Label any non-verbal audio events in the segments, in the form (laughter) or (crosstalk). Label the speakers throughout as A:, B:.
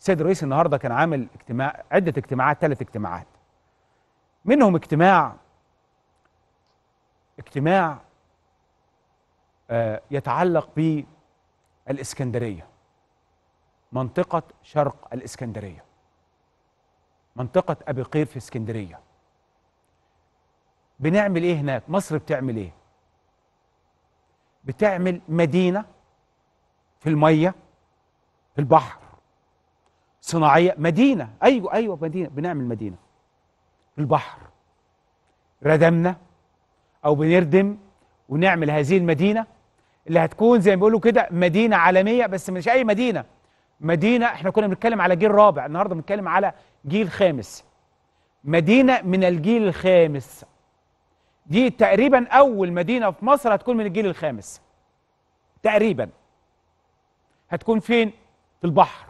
A: السيد الرئيس النهارده كان عامل اجتماع عده اجتماعات ثلاث اجتماعات منهم اجتماع اجتماع آه، يتعلق بالاسكندريه منطقه شرق الاسكندريه منطقه ابي قير في اسكندريه بنعمل ايه هناك مصر بتعمل ايه بتعمل مدينه في الميه في البحر صناعيه مدينه ايوه ايوه مدينه بنعمل مدينه البحر ردمنا او بنردم ونعمل هذه المدينه اللي هتكون زي ما بيقولوا كده مدينه عالميه بس مش اي مدينه مدينه احنا كنا بنتكلم على جيل رابع النهارده بنتكلم على جيل خامس مدينه من الجيل الخامس دي تقريبا اول مدينه في مصر هتكون من الجيل الخامس تقريبا هتكون فين في البحر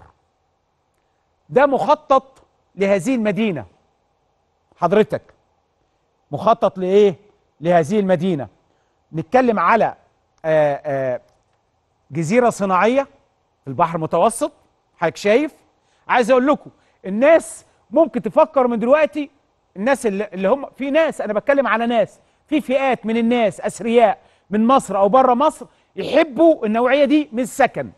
A: ده مخطط لهذه المدينة حضرتك مخطط لإيه؟ لهذه المدينة نتكلم على آآ آه، آآ آه، جزيرة صناعية في البحر المتوسط حضرتك شايف عايز أقول لكم الناس ممكن تفكر من دلوقتي الناس اللي هم في ناس أنا بتكلم على ناس في فئات من الناس أثرياء من مصر أو بره مصر يحبوا النوعية دي من السكن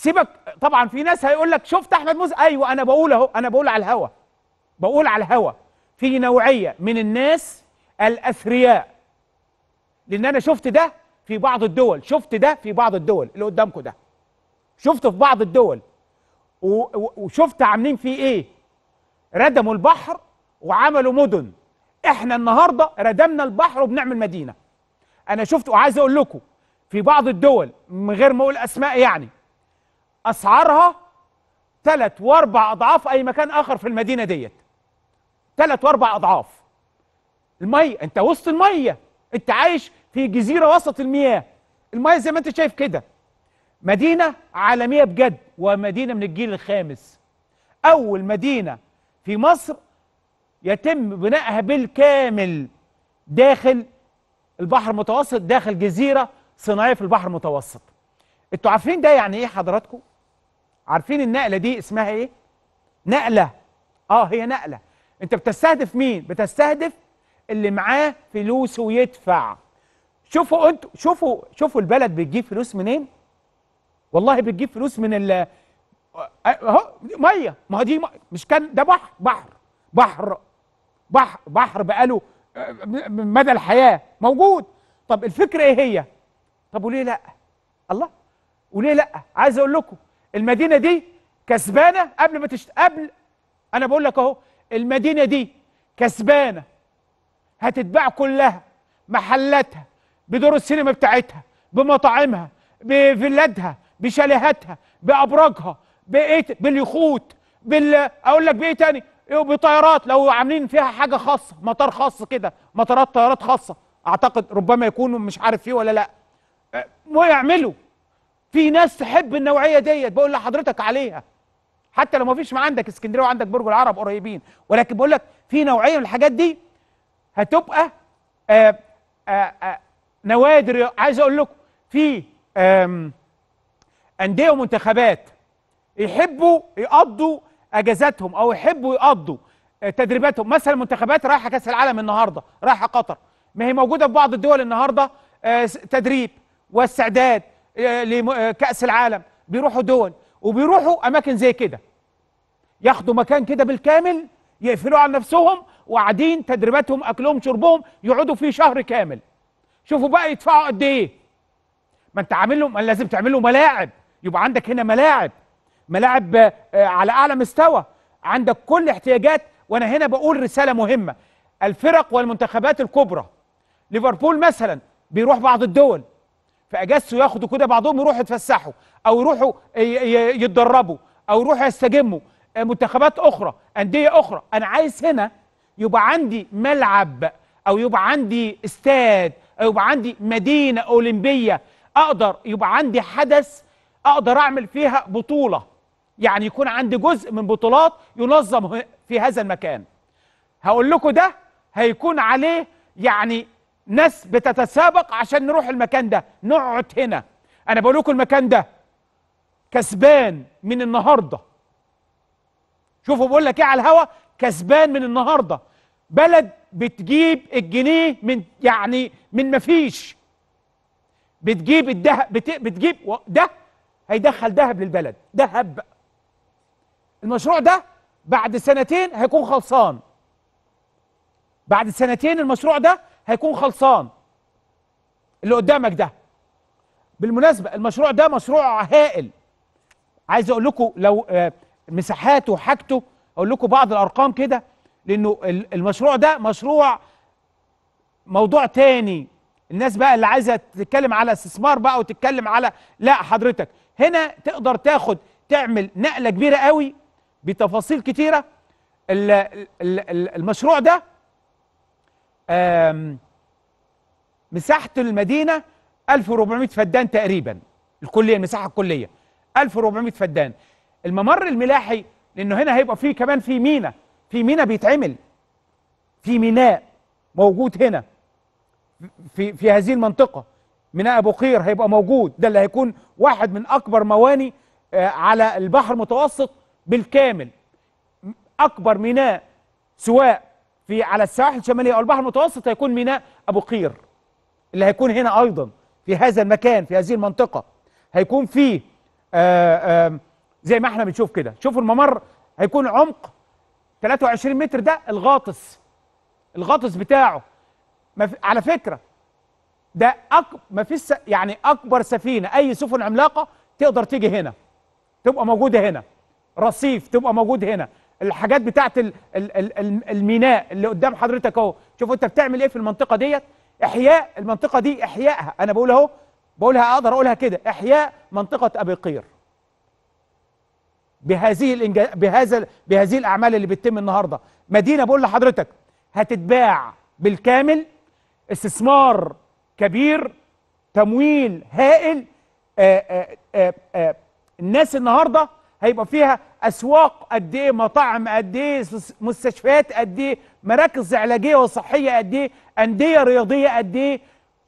A: سيبك طبعا في ناس هيقول لك شفت احمد موسى ايوه انا بقول اهو انا بقول على الهوا بقول على الهوا في نوعيه من الناس الاثرياء لان انا شفت ده في بعض الدول شفت ده في بعض الدول اللي قدامكم ده شفته في بعض الدول وشفت عاملين فيه ايه ردموا البحر وعملوا مدن احنا النهارده ردمنا البحر وبنعمل مدينه انا شفت وعايز اقول لكم في بعض الدول من غير ما اقول اسماء يعني اسعارها ثلاث واربع اضعاف اي مكان اخر في المدينه ديت ثلاث واربع اضعاف الميه انت وسط الميه انت عايش في جزيره وسط المياه الميه زي ما انت شايف كده مدينه عالميه بجد ومدينه من الجيل الخامس اول مدينه في مصر يتم بنائها بالكامل داخل البحر المتوسط داخل جزيره صناعيه في البحر المتوسط انتوا عارفين ده يعني ايه حضراتكم عارفين النقله دي اسمها ايه نقله اه هي نقله انت بتستهدف مين بتستهدف اللي معاه فلوسه ويدفع شوفوا انتوا شوفوا شوفوا البلد بتجيب فلوس منين والله بتجيب فلوس من ال اهو ميه ما هو دي مش كان ده بحر بحر بحر بحر بحر بقاله آه، مدى الحياه موجود طب الفكره ايه هي طب وليه لا الله وليه لا عايز اقول لكم المدينه دي كسبانه قبل ما تشت... قبل انا بقول لك اهو المدينه دي كسبانه هتتباع كلها محلاتها بدور السينما بتاعتها بمطاعمها بفيلاتها بشاليهاتها بابراجها بايه باليخوت بال اقول لك بايه تاني إيه، بطيارات لو عاملين فيها حاجه خاصه مطار خاص كده مطارات طيارات خاصه اعتقد ربما يكونوا مش عارف فيه ولا لا ويعملوا في ناس تحب النوعيه ديت بقول لحضرتك عليها حتى لو ما فيش ما عندك اسكندريه وعندك برج العرب قريبين ولكن بقول لك في نوعيه من الحاجات دي هتبقى آآ آه، آآ آه، آه، نوادر عايز اقول لكم في انديه ومنتخبات يحبوا يقضوا اجازاتهم او يحبوا يقضوا تدريباتهم مثلا منتخبات رايحه كاس العالم النهارده رايحه قطر ما هي موجوده في بعض الدول النهارده تدريب واستعداد آه، لكاس آه، العالم بيروحوا دول وبيروحوا اماكن زي كده ياخدوا مكان كده بالكامل يقفلوا على نفسهم وقاعدين تدريباتهم اكلهم شربهم يقعدوا فيه شهر كامل شوفوا بقى يدفعوا قد ايه ما انت عامل لهم لازم تعمل له ملاعب يبقى عندك هنا ملاعب ملاعب آه، على اعلى مستوى عندك كل احتياجات وانا هنا بقول رساله مهمه الفرق والمنتخبات الكبرى ليفربول مثلا بيروح بعض الدول في اجازته ياخدوا كده بعضهم يروحوا يتفسحوا او يروحوا يتدربوا او يروحوا يستجموا آه، منتخبات اخرى انديه اخرى انا عايز هنا يبقى عندي ملعب او يبقى عندي استاد او يبقى عندي مدينه اولمبيه اقدر يبقى عندي حدث اقدر اعمل فيها بطوله يعني يكون عندي جزء من بطولات ينظم في هذا المكان هقول لكم ده هيكون عليه يعني ناس بتتسابق عشان نروح المكان ده نقعد هنا انا بقول لكم المكان ده كسبان من النهارده شوفوا بقول لك ايه على الهوا كسبان من النهارده بلد بتجيب الجنيه من يعني من مفيش بتجيب الذهب بت... بتجيب ده هيدخل ذهب للبلد ذهب المشروع ده بعد سنتين هيكون خلصان بعد سنتين المشروع ده هيكون خلصان اللي قدامك ده بالمناسبة المشروع ده مشروع هائل عايز اقول لكم لو آه، مساحاته وحاجته اقول لكم بعض الارقام كده لانه المشروع ده مشروع موضوع تاني الناس بقى اللي عايزه تتكلم على استثمار بقى وتتكلم على لا حضرتك هنا تقدر تاخد تعمل نقله كبيره قوي بتفاصيل كتيره المشروع ده مساحة المدينة 1400 فدان تقريبا الكلية المساحة الكلية 1400 فدان الممر الملاحي لأنه هنا هيبقى فيه كمان في مينا في مينا بيتعمل في ميناء موجود هنا في في هذه المنطقة ميناء أبو قير هيبقى موجود ده اللي هيكون واحد من أكبر مواني آه، على البحر المتوسط بالكامل أكبر ميناء سواء في على السواحل الشماليه او البحر المتوسط هيكون ميناء ابو قير اللي هيكون هنا ايضا في هذا المكان في هذه المنطقه هيكون فيه آه، آآ آآ زي ما احنا بنشوف كده شوفوا الممر هيكون عمق 23 متر ده الغاطس الغاطس بتاعه على فكره ده أك... ما فيش يعني اكبر سفينه اي سفن عملاقه تقدر تيجي هنا تبقى موجوده هنا رصيف تبقى موجود هنا الحاجات بتاعه الميناء اللي قدام حضرتك اهو شوف انت بتعمل ايه في المنطقه ديت احياء المنطقه دي احيائها انا بقول اهو بقولها اقدر اقولها كده احياء منطقه ابي قير بهذه الانج... بهذا بهذه الاعمال اللي بتتم النهارده مدينه بقول لحضرتك هتتباع بالكامل استثمار كبير تمويل هائل آآ آه، آآ آه، آآ آه، الناس النهارده هيبقى فيها اسواق قد ايه مطاعم قد ايه مستشفيات قد ايه مراكز علاجيه وصحيه قد ايه انديه رياضيه قد ايه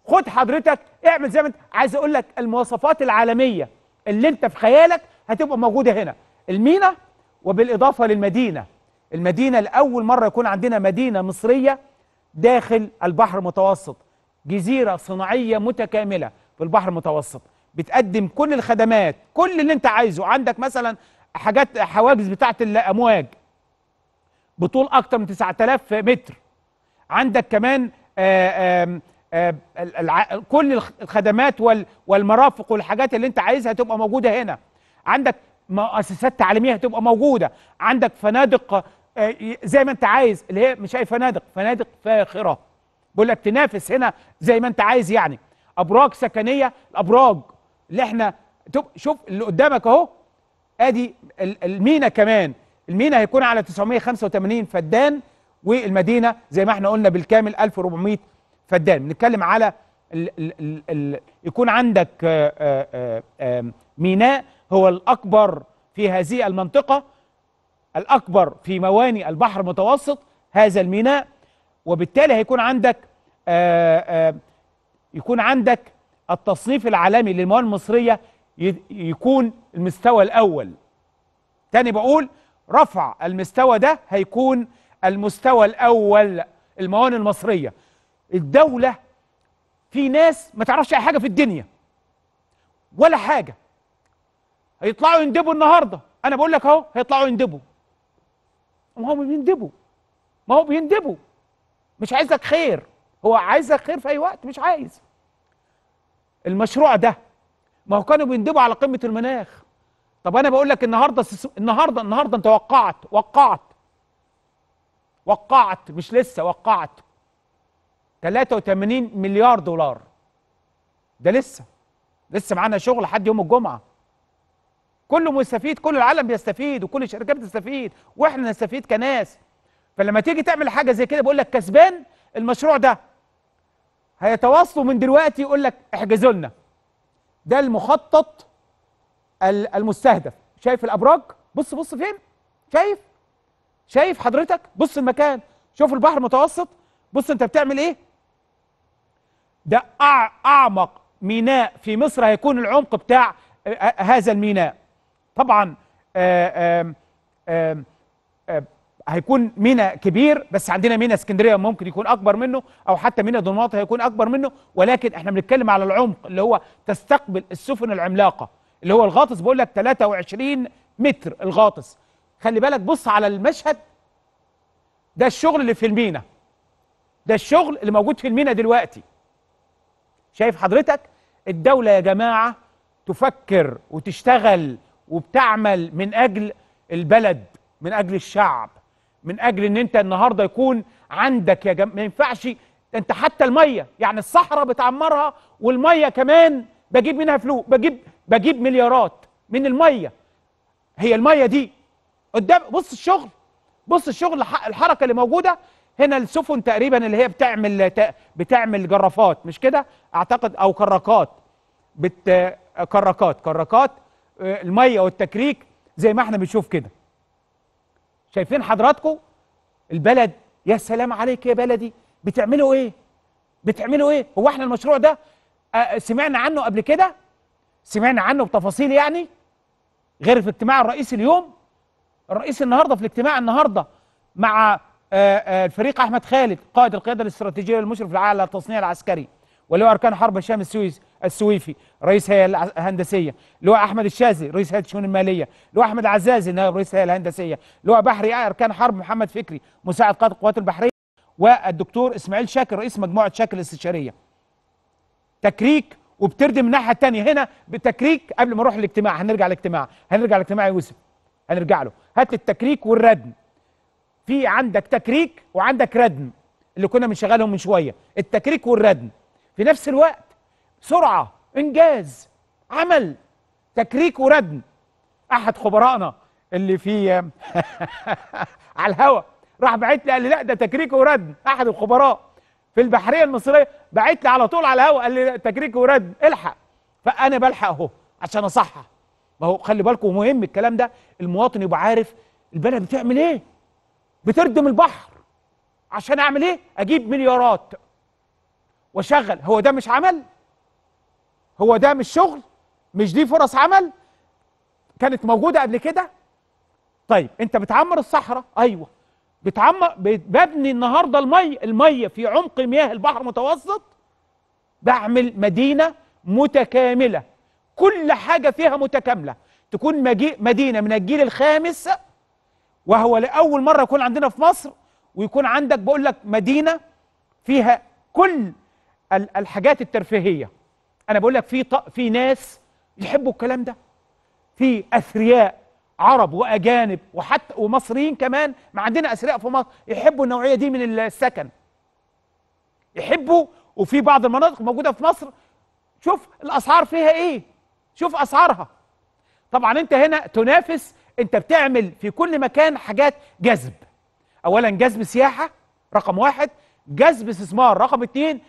A: خد حضرتك اعمل زي ما انت عايز اقول لك المواصفات العالميه اللي انت في خيالك هتبقى موجوده هنا المينا وبالاضافه للمدينه المدينه لاول مره يكون عندنا مدينه مصريه داخل البحر المتوسط جزيره صناعيه متكامله في البحر المتوسط بتقدم كل الخدمات كل اللي انت عايزه عندك مثلا حاجات حواجز بتاعه الامواج بطول اكتر من 9000 متر عندك كمان آه، آه، كل الخدمات والمرافق والحاجات اللي انت عايزها تبقى موجوده هنا عندك مؤسسات تعليميه هتبقى موجوده عندك فنادق آه، زي ما انت عايز اللي هي مش اي فنادق فنادق فاخره بقول لك تنافس هنا زي ما انت عايز يعني ابراج سكنيه الابراج اللي احنا شوف اللي قدامك اهو ادي المينا كمان المينا هيكون على 985 فدان والمدينه زي ما احنا قلنا بالكامل 1400 فدان بنتكلم على الـ الـ الـ الـ يكون عندك آه، آه، ميناء هو الاكبر في هذه المنطقه الاكبر في مواني البحر المتوسط هذا الميناء وبالتالي هيكون عندك آه، يكون عندك التصنيف العالمي للموانئ المصريه يكون المستوى الأول تاني بقول رفع المستوى ده هيكون المستوى الأول الموانئ المصرية الدولة في ناس ما تعرفش أي حاجة في الدنيا ولا حاجة هيطلعوا يندبوا النهاردة أنا بقول لك أهو هيطلعوا يندبوا ما هو بيندبوا ما هو بيندبوا مش عايزك خير هو عايزك خير في أي وقت مش عايز المشروع ده ما هو كانوا بيندبوا على قمه المناخ طب انا بقول لك النهارده النهارده النهارده انت وقعت وقعت وقعت مش لسه وقعت 83 مليار دولار ده لسه لسه معانا شغل لحد يوم الجمعه كله مستفيد كل العالم بيستفيد وكل الشركات بتستفيد واحنا نستفيد كناس فلما تيجي تعمل حاجه زي كده بقول لك كسبان المشروع ده هيتواصلوا من دلوقتي يقول لك احجزوا لنا ده المخطط المستهدف شايف الابراج بص بص فين شايف شايف حضرتك بص المكان شوف البحر المتوسط بص انت بتعمل ايه ده اعمق ميناء في مصر هيكون العمق بتاع هذا الميناء طبعا آآ آآ آآ هيكون مينا كبير بس عندنا مينا اسكندريه ممكن يكون اكبر منه او حتى مينا دمياط هيكون اكبر منه ولكن احنا بنتكلم على العمق اللي هو تستقبل السفن العملاقه اللي هو الغاطس بقول لك 23 متر الغاطس خلي بالك بص على المشهد ده الشغل اللي في المينا ده الشغل اللي موجود في المينا دلوقتي شايف حضرتك الدوله يا جماعه تفكر وتشتغل وبتعمل من اجل البلد من اجل الشعب من اجل ان انت النهارده يكون عندك يا جم... ما ينفعش انت حتى الميه يعني الصحراء بتعمرها والميه كمان بجيب منها فلوس بجيب بجيب مليارات من الميه هي الميه دي قدام بص الشغل بص الشغل الحركه اللي موجوده هنا السفن تقريبا اللي هي بتعمل بتعمل جرافات مش كده اعتقد او كراكات بت كراكات كراكات آه، الميه والتكريك زي ما احنا بنشوف كده شايفين حضراتكم البلد يا سلام عليك يا بلدي بتعملوا ايه بتعملوا ايه هو احنا المشروع ده آه، آه، سمعنا عنه قبل كده سمعنا عنه بتفاصيل يعني غير في اجتماع الرئيس اليوم الرئيس النهارده في الاجتماع النهارده مع آه، الفريق احمد خالد قائد القياده الاستراتيجيه للمشرف على التصنيع العسكري ولواء اركان حرب الشام السويس السويفي رئيس هيئه الهندسيه لواء احمد الشاذلي رئيس هيئه الشؤون الماليه لواء احمد عزازي نائب رئيس الهيئه الهندسيه لواء بحري اركان حرب محمد فكري مساعد قائد القوات البحريه والدكتور اسماعيل شاكر رئيس مجموعه شاكر الاستشاريه تكريك وبتردم الناحيه الثانيه هنا بتكريك قبل ما نروح الاجتماع هنرجع الاجتماع هنرجع الاجتماع يا يوسف هنرجع له هات التكريك والردم في عندك تكريك وعندك ردم اللي كنا بنشغلهم من شويه التكريك والردم في نفس الوقت سرعه انجاز عمل تكريك وردم احد خبرائنا اللي في (laughs) على الهوا راح بعت لي قال لي لا ده تكريك وردم احد الخبراء في البحريه المصريه بعت لي على طول على الهوا قال لي تكريك وردم الحق فانا بلحق اهو عشان اصحح ما هو خلي بالكم مهم الكلام ده المواطن يبقى عارف البلد بتعمل ايه بتردم البحر عشان اعمل ايه اجيب مليارات واشغل هو ده مش عمل هو ده مش شغل مش دي فرص عمل كانت موجوده قبل كده طيب انت بتعمر الصحراء ايوه بتعمر ببني النهارده الميه الميه في عمق مياه البحر المتوسط بعمل مدينه متكامله كل حاجه فيها متكامله تكون مدينه من الجيل الخامس وهو لاول مره يكون عندنا في مصر ويكون عندك بقول لك مدينه فيها كل الحاجات الترفيهيه انا بقول لك في ط... في ناس يحبوا الكلام ده في اثرياء عرب واجانب وحتى ومصريين كمان ما عندنا اثرياء في مصر يحبوا النوعيه دي من السكن يحبوا وفي بعض المناطق موجوده في مصر شوف الاسعار فيها ايه شوف اسعارها طبعا انت هنا تنافس انت بتعمل في كل مكان حاجات جذب اولا جذب سياحه رقم واحد جذب استثمار رقم اتنين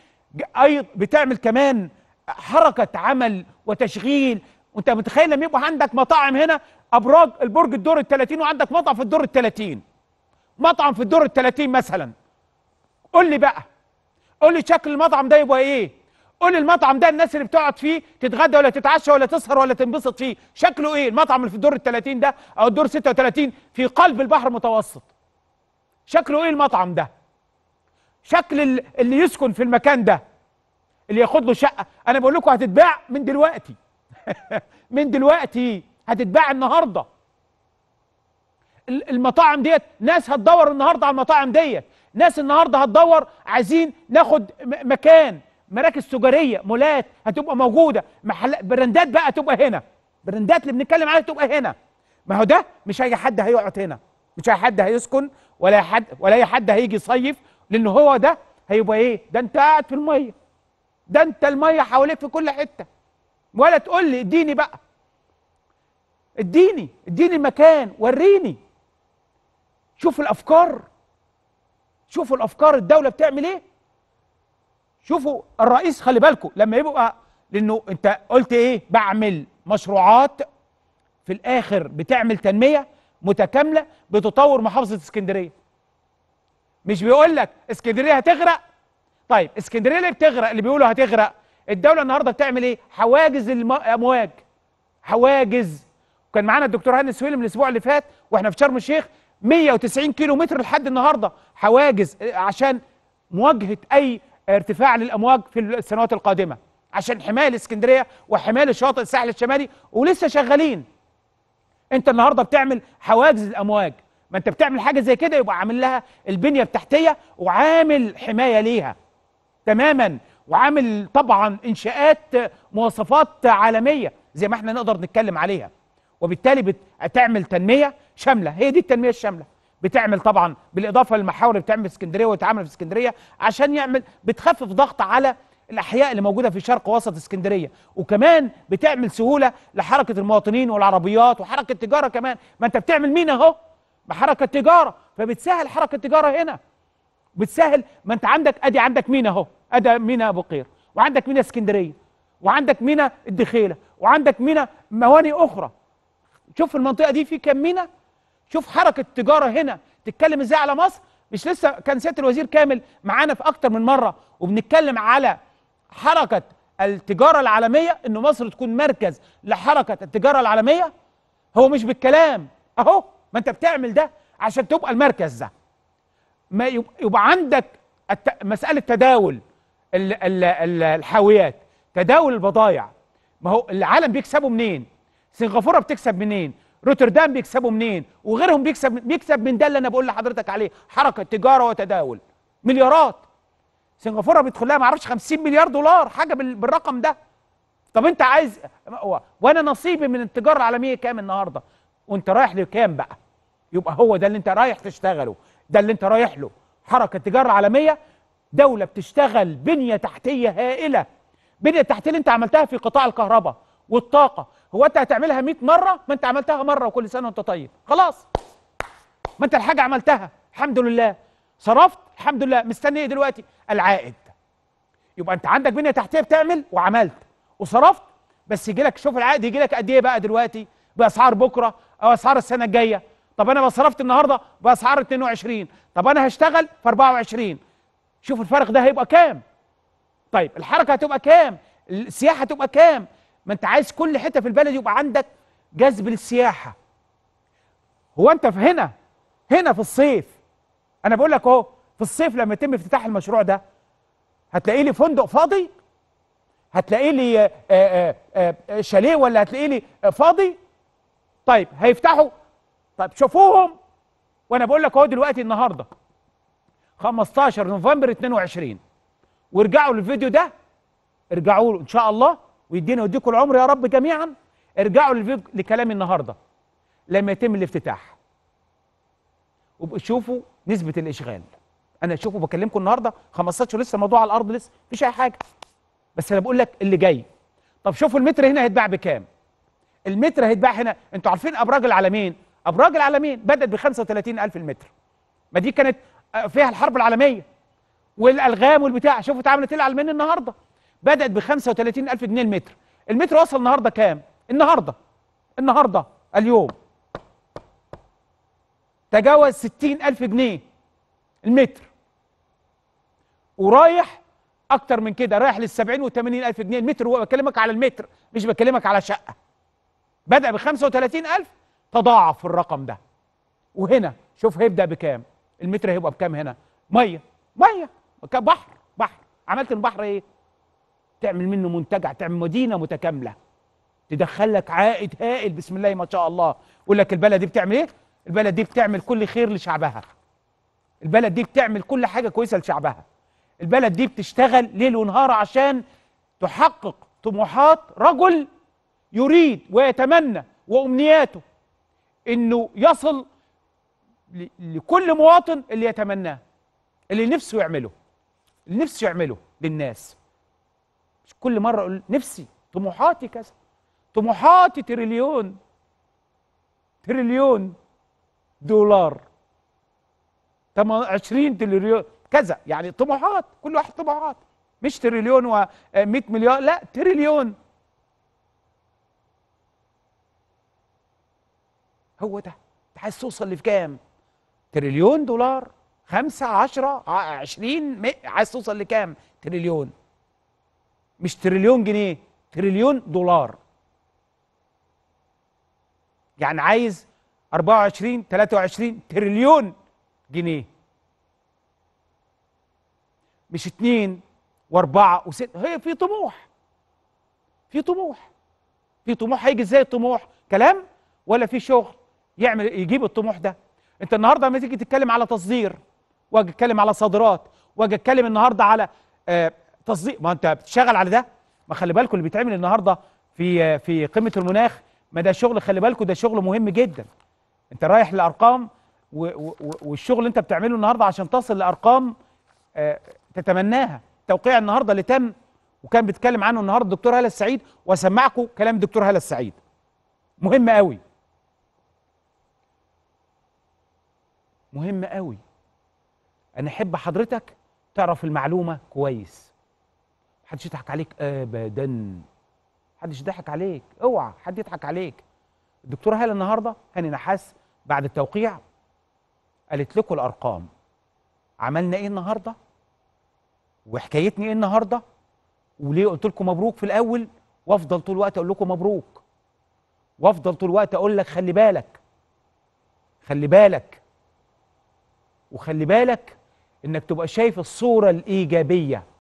A: ايضا بتعمل كمان حركه عمل وتشغيل وانت متخيل لما يبقى عندك مطاعم هنا ابراج البرج الدور ال 30 وعندك مطعم في الدور ال 30 مطعم في الدور ال 30 مثلا قول لي بقى قول لي شكل المطعم ده يبقى ايه قول لي المطعم ده الناس اللي بتقعد فيه تتغدى ولا تتعشى ولا تسهر ولا تنبسط فيه شكله ايه المطعم اللي في الدور ال 30 ده او الدور 36 في قلب البحر المتوسط شكله ايه المطعم ده شكل اللي يسكن في المكان ده اللي ياخد له شقه انا بقول لكم هتتباع من دلوقتي (laughs) من دلوقتي هتتباع النهارده المطاعم ديت ناس هتدور النهارده على المطاعم ديت ناس النهارده هتدور عايزين ناخد مكان مراكز تجاريه مولات هتبقى موجوده محل براندات بقى تبقى هنا براندات اللي بنتكلم عليها تبقى هنا ما هو ده مش اي حد هيقعد هنا مش اي حد هيسكن ولا حد ولا اي حد هيجي يصيف لان هو ده هيبقى ايه ده انت قاعد في الميه ده انت الميه حواليك في كل حته ولا تقول لي اديني بقى اديني اديني المكان وريني شوف الافكار شوفوا الافكار الدوله بتعمل ايه شوفوا الرئيس خلي بالكم لما يبقى لانه انت قلت ايه بعمل مشروعات في الاخر بتعمل تنميه متكامله بتطور محافظه اسكندريه مش بيقول لك اسكندريه هتغرق طيب اسكندريه اللي بتغرق اللي بيقولوا هتغرق الدوله النهارده بتعمل ايه حواجز الامواج حواجز وكان معانا الدكتور هاني سويلم الاسبوع اللي فات واحنا في شرم الشيخ 190 كيلو متر لحد النهارده حواجز آه، عشان مواجهه اي ارتفاع للامواج في السنوات القادمه عشان حمايه الاسكندريه وحمايه الشاطئ الساحل الشمالي ولسه شغالين انت النهارده بتعمل حواجز الامواج ما انت بتعمل حاجه زي كده يبقى عامل لها البنيه التحتيه وعامل حمايه ليها تماما وعامل طبعا انشاءات مواصفات عالميه زي ما احنا نقدر نتكلم عليها وبالتالي بتعمل تنميه شامله هي دي التنميه الشامله بتعمل طبعا بالاضافه للمحاور بتعمل في اسكندريه وتعمل في اسكندريه عشان يعمل بتخفف ضغط على الاحياء اللي موجوده في شرق وسط اسكندريه وكمان بتعمل سهوله لحركه المواطنين والعربيات وحركه تجاره كمان ما انت بتعمل مين اهو بحركه تجاره فبتسهل حركه تجاره هنا بتسهل ما انت عندك ادي عندك مينا اهو ادي مينا ابو قير وعندك مينا اسكندريه وعندك مينا الدخيله وعندك مينا موانئ اخرى شوف المنطقه دي في كام مينا شوف حركه تجاره هنا تتكلم ازاي على مصر مش لسه كان سياده الوزير كامل معانا في اكتر من مره وبنتكلم على حركه التجاره العالميه ان مصر تكون مركز لحركه التجاره العالميه هو مش بالكلام اهو ما انت بتعمل ده عشان تبقى المركز ده ما يبقى عندك مسألة تداول الحاويات تداول البضائع ما هو العالم بيكسبوا منين سنغافورة بتكسب منين روتردام بيكسبوا منين وغيرهم بيكسب بيكسب من ده اللي انا بقول لحضرتك عليه حركة تجارة وتداول مليارات سنغافورة بيدخل لها معرفش 50 مليار دولار حاجة بالرقم ده طب انت عايز وانا نصيبي من التجارة العالمية كام النهاردة وانت رايح لكام بقى يبقى هو ده اللي انت رايح تشتغله ده اللي انت رايح له حركه تجاره عالميه دوله بتشتغل بنيه تحتيه هائله بنيه تحتيه اللي انت عملتها في قطاع الكهرباء والطاقه هو انت هتعملها 100 مره ما انت عملتها مره وكل سنه وانت طيب خلاص ما انت الحاجه عملتها الحمد لله صرفت الحمد لله مستني ايه دلوقتي العائد يبقى انت عندك بنيه تحتيه بتعمل وعملت وصرفت بس يجي لك شوف العائد يجي لك قد ايه بقى دلوقتي باسعار بكره او اسعار السنه الجايه طب انا صرفت النهارده باسعار 22 طب انا هشتغل في 24 شوف الفرق ده هيبقى كام طيب الحركه هتبقى كام السياحه هتبقى كام ما انت عايز كل حته في البلد يبقى عندك جذب للسياحه هو انت في هنا هنا في الصيف انا بقول لك اهو في الصيف لما يتم افتتاح المشروع ده هتلاقي لي فندق فاضي هتلاقي لي آه، آه، آه، شاليه ولا هتلاقي لي فاضي طيب هيفتحوا طب شوفوهم وانا بقول لك اهو دلوقتي النهارده 15 نوفمبر 22 وارجعوا للفيديو ده ارجعوا له ان شاء الله ويدينا ويديكم العمر يا رب جميعا ارجعوا للفيديو لكلامي النهارده لما يتم الافتتاح وشوفوا نسبه الاشغال انا اشوفه بكلمكم النهارده 15 لسه الموضوع على الارض لسه مفيش اي حاجه بس انا بقول لك اللي جاي طب شوفوا المتر هنا هيتباع بكام المتر هيتباع هنا انتوا عارفين ابراج العالمين ابراج العالمين بدات ب 35000 متر ما دي كانت آه، فيها الحرب العالميه والالغام والبتاع شوفوا اتعملت ايه العالمين النهارده بدات ب 35000 جنيه المتر المتر وصل النهارده كام النهارده النهارده اليوم تجاوز 60000 جنيه المتر ورايح اكتر من كده رايح لل 70 و 80000 جنيه المتر بكلمك على المتر مش بكلمك على شقه بدا ب 35000 تضاعف الرقم ده وهنا شوف هيبدا بكام المتر هيبقى بكام هنا ميه ميه بحر بحر عملت البحر ايه تعمل منه منتجع تعمل مدينه متكامله تدخل لك عائد هائل بسم الله ما شاء الله يقول لك البلد دي بتعمل ايه البلد دي بتعمل كل خير لشعبها البلد دي بتعمل كل حاجه كويسه لشعبها البلد دي بتشتغل ليل ونهار عشان تحقق طموحات رجل يريد ويتمنى وامنياته انه يصل لكل مواطن اللي يتمناه اللي نفسه يعمله اللي نفسه يعمله للناس مش كل مره اقول نفسي طموحاتي كذا طموحاتي تريليون تريليون دولار 20 تريليون كذا يعني طموحات كل واحد طموحات مش تريليون و100 مليار لا تريليون هو ده انت عايز توصل لكام تريليون دولار خمسة عشرة عشرين عايز توصل لكام تريليون مش تريليون جنيه تريليون دولار يعني عايز 24 23 تريليون جنيه مش اتنين واربعة وست هي في طموح في طموح في طموح هيجي ازاي الطموح كلام ولا في شغل يعمل يجيب الطموح ده انت النهارده لما تيجي تتكلم على تصدير واجي اتكلم على صادرات واجي اتكلم النهارده على آه تصدير ما انت بتشتغل على ده ما خلي بالكم اللي بيتعمل النهارده في آه في قمه المناخ ما ده شغل خلي بالكم ده شغل مهم جدا انت رايح لارقام والشغل اللي انت بتعمله النهارده عشان تصل لارقام آه تتمناها توقيع النهارده اللي تم وكان بيتكلم عنه النهارده الدكتور هلا السعيد واسمعكم كلام الدكتور هلا السعيد مهم قوي مهم قوي انا احب حضرتك تعرف المعلومه كويس محدش يضحك عليك ابدا محدش يضحك عليك اوعى حد يضحك عليك الدكتوره هاله النهارده هاني نحاس بعد التوقيع قالت لكم الارقام عملنا ايه النهارده وحكايتني ايه النهارده وليه قلت لكم مبروك في الاول وافضل طول الوقت اقول لكم مبروك وافضل طول الوقت اقول لك خلي بالك خلي بالك وخلي بالك انك تبقى شايف الصورة الايجابية